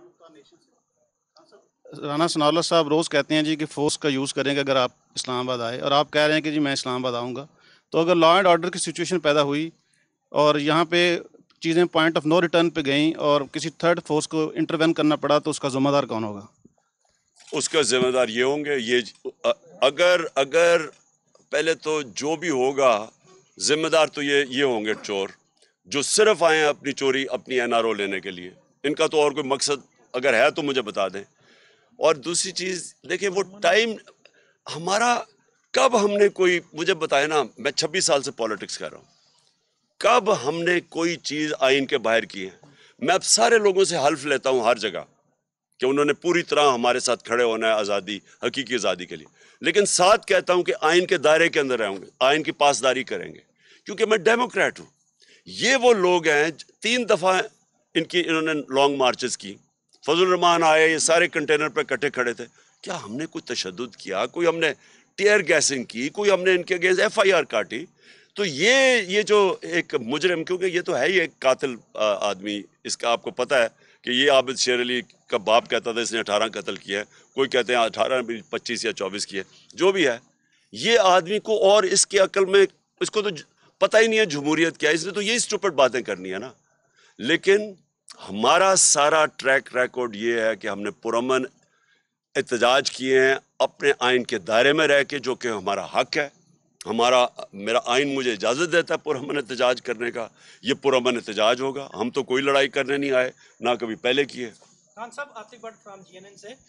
हाँ राना सनावला साहब रोज़ कहते हैं जी कि फोर्स का यूज़ करेंगे अगर आप इस्लामाबाद आए और आप कह रहे हैं कि जी मैं इस्लामाबाद आऊँगा तो अगर लॉ एंड ऑर्डर की सिचुएशन पैदा हुई और यहाँ पे चीज़ें पॉइंट ऑफ नो रिटर्न पे गई और किसी थर्ड फोर्स को इंटरवेन करना पड़ा तो उसका ज़िम्मेदार कौन होगा उसका ज़िम्मेदार ये होंगे ये अगर अगर पहले तो जो भी होगा ज़िम्मेदार तो ये ये होंगे चोर जो सिर्फ आए हैं अपनी चोरी अपनी एन लेने के लिए इनका तो और कोई मकसद अगर है तो मुझे बता दें और दूसरी चीज़ देखिए वो टाइम हमारा कब हमने कोई मुझे बताए ना मैं छब्बीस साल से पॉलिटिक्स कर रहा हूँ कब हमने कोई चीज़ आइन के बाहर की है मैं अब सारे लोगों से हल्फ लेता हूँ हर जगह कि उन्होंने पूरी तरह हमारे साथ खड़े होना है आज़ादी हकीकी आज़ादी के लिए लेकिन साथ कहता हूँ कि आइन के दायरे के अंदर रहेंगे आइन की पासदारी करेंगे क्योंकि मैं डेमोक्रेट हूँ ये वो लोग हैं तीन दफ़ा इनकी इन्होंने लॉन्ग मार्चेस की फजल रमान आए ये सारे कंटेनर पर कटे खड़े थे क्या हमने कोई तशद किया कोई हमने टेयर गैसिंग की कोई हमने इनके अगेंस्ट एफ आई आर काटी तो ये ये जो एक मुजरम क्योंकि ये तो है ही एक कातिल आदमी इसका आपको पता है कि ये आबिद शेर अली का बाप कहता था इसने अठारह कत्ल किया है कोई कहते हैं अठारह पच्चीस या चौबीस किए जो भी है ये आदमी को और इसके अकल में इसको तो पता ही नहीं है जमहूरियत क्या है इसने तो यही स्टूपट बातें करनी है ना लेकिन हमारा सारा ट्रैक रिकॉर्ड ये है कि हमने पुरमन एहतजाज किए हैं अपने आइन के दायरे में रह के जो कि हमारा हक है हमारा मेरा आइन मुझे इजाज़त देता है पुरमन एहतजाज करने का ये पुरमन एहतजाज होगा हम तो कोई लड़ाई करने नहीं आए ना कभी पहले किए खान साहब आतिक भट्ट फ्राम जी से